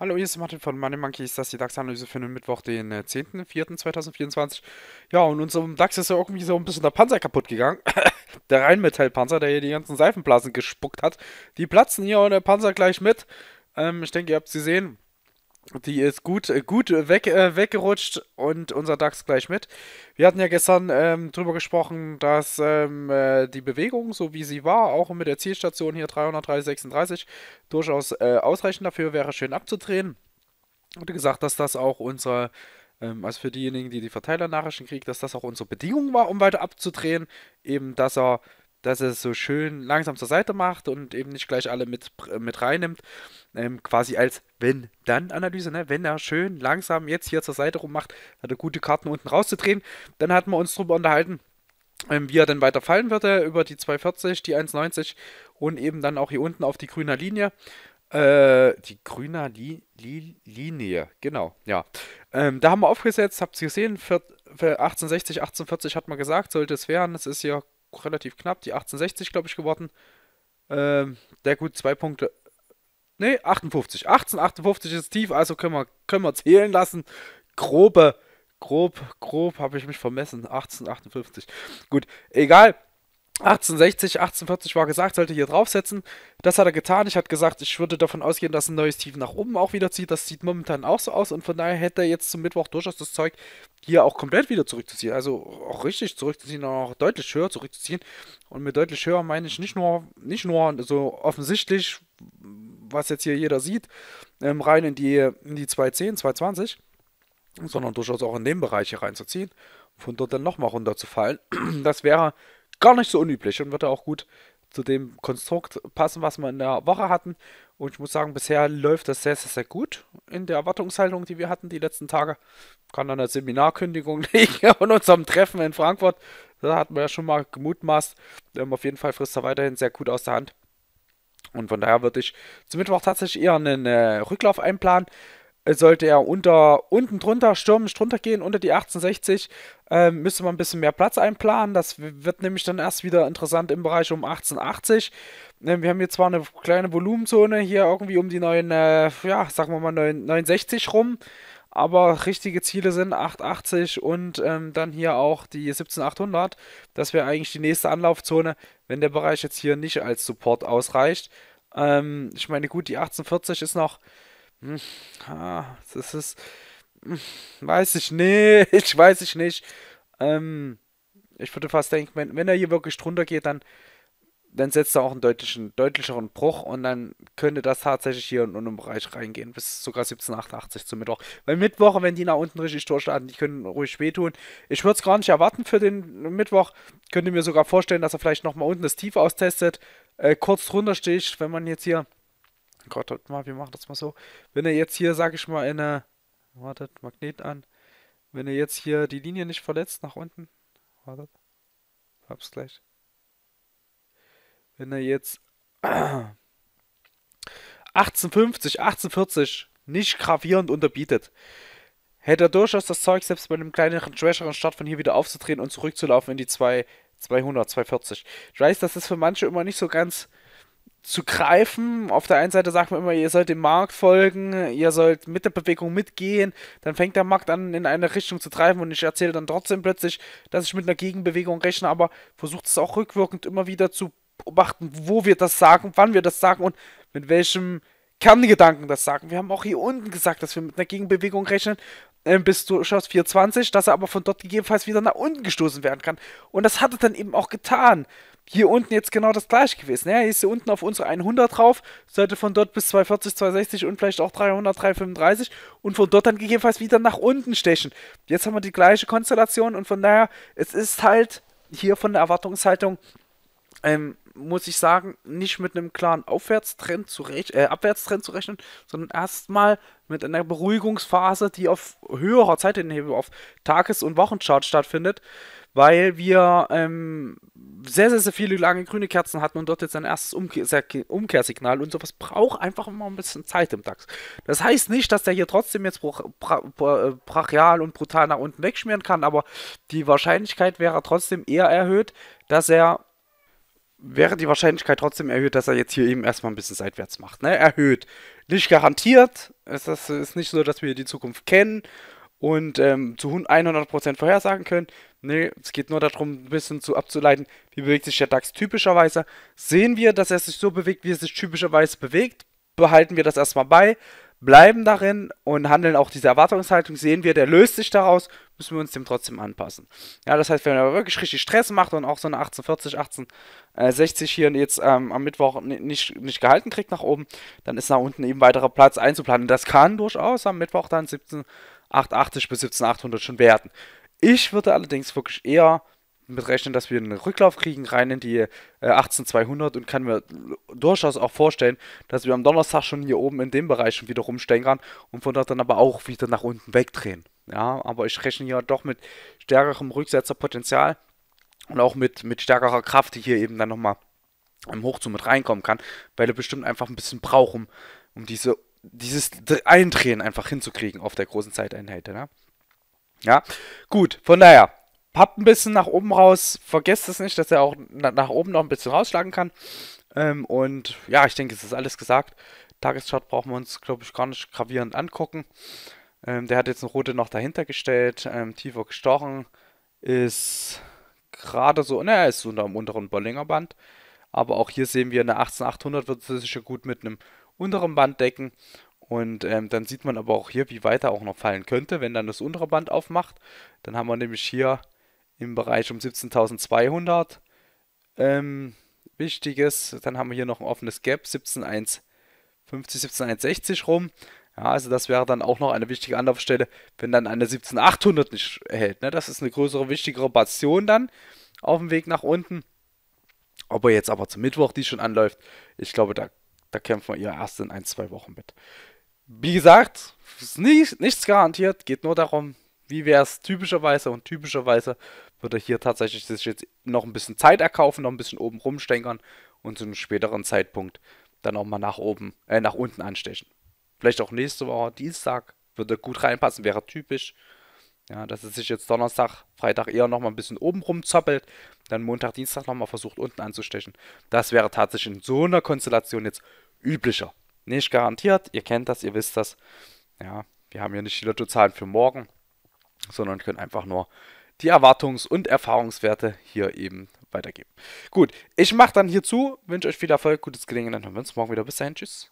Hallo, hier ist Martin von Money Monkeys, das ist die DAX-Analyse für den Mittwoch, den 10.04.2024. Äh, ja, und unserem DAX ist ja irgendwie so ein bisschen der Panzer kaputt gegangen. der Rheinmetall-Panzer, der hier die ganzen Seifenblasen gespuckt hat. Die platzen hier und der Panzer gleich mit. Ähm, ich denke, ihr habt sie gesehen. Die ist gut, äh, gut äh, weg, äh, weggerutscht und unser DAX gleich mit. Wir hatten ja gestern ähm, drüber gesprochen, dass ähm, äh, die Bewegung, so wie sie war, auch mit der Zielstation hier 336 durchaus äh, ausreichend dafür wäre, schön abzudrehen. Und gesagt, dass das auch unsere, ähm, also für diejenigen, die die Verteilernachrichten kriegen, dass das auch unsere Bedingung war, um weiter abzudrehen. Eben, dass er dass er es so schön langsam zur Seite macht und eben nicht gleich alle mit, mit reinnimmt. Ähm, quasi als Wenn-Dann-Analyse, ne? Wenn er schön langsam jetzt hier zur Seite rum macht, hat er gute Karten unten rauszudrehen. Dann hatten wir uns darüber unterhalten, ähm, wie er denn weiter fallen würde, über die 240, die 190 und eben dann auch hier unten auf die grüne Linie. Äh, die grüne Li Li Linie, genau, ja. Ähm, da haben wir aufgesetzt, habt ihr gesehen, für, für 1860, 1840 hat man gesagt, sollte es werden. Es ist hier relativ knapp, die 1860, glaube ich, geworden. Ähm, der gut zwei Punkte. Ne, 58. 1858 ist tief, also können wir, können wir zählen lassen. Grobe, grob, grob habe ich mich vermessen. 1858. Gut, egal. 1860, 1840 war gesagt, sollte hier draufsetzen. Das hat er getan. Ich hatte gesagt, ich würde davon ausgehen, dass ein neues Tief nach oben auch wieder zieht. Das sieht momentan auch so aus und von daher hätte er jetzt zum Mittwoch durchaus das Zeug, hier auch komplett wieder zurückzuziehen. Also auch richtig zurückzuziehen, auch deutlich höher zurückzuziehen. Und mit deutlich höher meine ich nicht nur, nicht nur so offensichtlich, was jetzt hier jeder sieht, ähm, rein in die, in die 210, 220, sondern durchaus auch in den Bereich hier reinzuziehen. Von dort dann nochmal runterzufallen. Das wäre gar nicht so unüblich und würde auch gut zu dem Konstrukt passen, was wir in der Woche hatten. Und ich muss sagen, bisher läuft das sehr, sehr, sehr gut in der Erwartungshaltung, die wir hatten die letzten Tage. Kann an der Seminarkündigung liegen und unserem Treffen in Frankfurt. Da hatten wir ja schon mal gemutmaßt. auf jeden Fall frisst er weiterhin sehr gut aus der Hand. Und von daher würde ich zum Mittwoch tatsächlich eher einen äh, Rücklauf einplanen sollte er unter, unten drunter stürmisch drunter gehen, unter die 1860, äh, müsste man ein bisschen mehr Platz einplanen. Das wird nämlich dann erst wieder interessant im Bereich um 1880. Äh, wir haben hier zwar eine kleine Volumenzone hier irgendwie um die 9, äh, ja, sagen wir mal 9, 69 rum. Aber richtige Ziele sind 880 und ähm, dann hier auch die 17800. Das wäre eigentlich die nächste Anlaufzone, wenn der Bereich jetzt hier nicht als Support ausreicht. Ähm, ich meine, gut, die 1840 ist noch hm, ah, das ist. Hm, weiß ich nicht. Weiß ich nicht. Ähm, ich würde fast denken, wenn, wenn er hier wirklich drunter geht, dann, dann setzt er auch einen deutlichen, deutlicheren Bruch und dann könnte das tatsächlich hier in unserem Bereich reingehen, bis sogar 17,88 zum Mittwoch. Weil Mittwoch, wenn die nach unten richtig durchstarten, die können ruhig wehtun. Ich würde es gar nicht erwarten für den Mittwoch. Könnte mir sogar vorstellen, dass er vielleicht nochmal unten das Tief austestet. Äh, kurz drunter stehe ich, wenn man jetzt hier Gott, mal, wir machen das mal so. Wenn er jetzt hier, sag ich mal, eine. Wartet, Magnet an. Wenn er jetzt hier die Linie nicht verletzt nach unten. Wartet. Hab's gleich. Wenn er jetzt. 1850, 1840 nicht gravierend unterbietet. Hätte er durchaus das Zeug, selbst bei einem kleineren, schwächeren Start von hier wieder aufzudrehen und zurückzulaufen in die 2, 200, 240. Ich weiß, das ist für manche immer nicht so ganz zu greifen. Auf der einen Seite sagt man immer, ihr sollt dem Markt folgen, ihr sollt mit der Bewegung mitgehen. Dann fängt der Markt an, in eine Richtung zu treiben und ich erzähle dann trotzdem plötzlich, dass ich mit einer Gegenbewegung rechne, aber versucht es auch rückwirkend immer wieder zu beobachten, wo wir das sagen, wann wir das sagen und mit welchem Kerngedanken das sagen. Wir haben auch hier unten gesagt, dass wir mit einer Gegenbewegung rechnen ähm, bis du schaffst 420, dass er aber von dort gegebenenfalls wieder nach unten gestoßen werden kann. Und das hat er dann eben auch getan. Hier unten jetzt genau das gleiche gewesen. er ist hier unten auf unsere 100 drauf, sollte von dort bis 240, 260 und vielleicht auch 300, 335 und von dort dann gegebenenfalls wieder nach unten stechen. Jetzt haben wir die gleiche Konstellation und von daher, es ist halt hier von der Erwartungshaltung ähm, muss ich sagen, nicht mit einem klaren Aufwärtstrend zurecht, äh, Abwärtstrend zu rechnen, sondern erstmal mit einer Beruhigungsphase, die auf höherer Zeitinhebung, auf Tages- und Wochenchart stattfindet, weil wir ähm, sehr, sehr, sehr viele lange grüne Kerzen hatten und dort jetzt ein erstes Umkehr Umkehrsignal und sowas braucht einfach immer ein bisschen Zeit im DAX. Das heißt nicht, dass der hier trotzdem jetzt äh, brachial und brutal nach unten wegschmieren kann, aber die Wahrscheinlichkeit wäre trotzdem eher erhöht, dass er wäre die Wahrscheinlichkeit trotzdem erhöht, dass er jetzt hier eben erstmal ein bisschen seitwärts macht. Ne? Erhöht. Nicht garantiert. Es ist, nicht so, dass wir die Zukunft kennen und ähm, zu 100% vorhersagen können. Nee, es geht nur darum, ein bisschen zu abzuleiten, wie bewegt sich der DAX typischerweise. Sehen wir, dass er sich so bewegt, wie er sich typischerweise bewegt, behalten wir das erstmal bei bleiben darin und handeln auch diese Erwartungshaltung. Sehen wir, der löst sich daraus, müssen wir uns dem trotzdem anpassen. Ja, das heißt, wenn er wirklich richtig Stress macht und auch so eine 1840, 1860 äh, hier jetzt ähm, am Mittwoch nicht, nicht gehalten kriegt nach oben, dann ist nach unten eben weiterer Platz einzuplanen. Das kann durchaus am Mittwoch dann 17,880 bis 17,800 schon werden. Ich würde allerdings wirklich eher mitrechnen, dass wir einen Rücklauf kriegen rein in die äh, 18200 und kann mir durchaus auch vorstellen, dass wir am Donnerstag schon hier oben in dem Bereich schon wieder rumstenkern und von dort dann aber auch wieder nach unten wegdrehen. Ja, aber ich rechne hier doch mit stärkerem Rücksetzerpotenzial und auch mit, mit stärkerer Kraft, die hier eben dann nochmal im Hochzug mit reinkommen kann, weil er bestimmt einfach ein bisschen braucht, um, um diese, dieses Eindrehen einfach hinzukriegen auf der großen Zeiteinheit. Ne? Ja, gut, von daher, habt ein bisschen nach oben raus. Vergesst es nicht, dass er auch nach oben noch ein bisschen rausschlagen kann. Ähm, und ja, ich denke, es ist alles gesagt. Tageschart brauchen wir uns, glaube ich, gar nicht gravierend angucken. Ähm, der hat jetzt eine Rote noch dahinter gestellt, ähm, tiefer gestochen. Ist gerade so, naja, ist unter dem unteren Bollinger Band. Aber auch hier sehen wir, eine 18800 wird sicher gut mit einem unteren Band decken. Und ähm, dann sieht man aber auch hier, wie weiter auch noch fallen könnte, wenn dann das untere Band aufmacht. Dann haben wir nämlich hier im Bereich um 17.200. Ähm, wichtiges, dann haben wir hier noch ein offenes Gap, 17.150, 17.160 rum. Ja, also das wäre dann auch noch eine wichtige Anlaufstelle, wenn dann eine 17.800 nicht hält. Ne? Das ist eine größere, wichtigere Portion dann auf dem Weg nach unten. Ob er jetzt aber zum Mittwoch die schon anläuft, ich glaube, da, da kämpfen wir ja erst in ein, zwei Wochen mit. Wie gesagt, ist nicht, nichts garantiert, geht nur darum, wie wäre es typischerweise und typischerweise würde hier tatsächlich sich jetzt noch ein bisschen Zeit erkaufen, noch ein bisschen oben rumstenkern und zu einem späteren Zeitpunkt dann auch mal nach oben, äh, nach unten anstechen. Vielleicht auch nächste Woche, Dienstag, würde gut reinpassen, wäre typisch. Ja, dass es sich jetzt Donnerstag, Freitag eher nochmal ein bisschen oben rumzoppelt, dann Montag, Dienstag nochmal versucht unten anzustechen. Das wäre tatsächlich in so einer Konstellation jetzt üblicher. Nicht garantiert, ihr kennt das, ihr wisst das. Ja, wir haben ja nicht die Lottozahlen für morgen, sondern können einfach nur die Erwartungs- und Erfahrungswerte hier eben weitergeben. Gut, ich mache dann hierzu, wünsche euch viel Erfolg, gutes Gelingen, dann hören wir uns morgen wieder. Bis dahin, tschüss.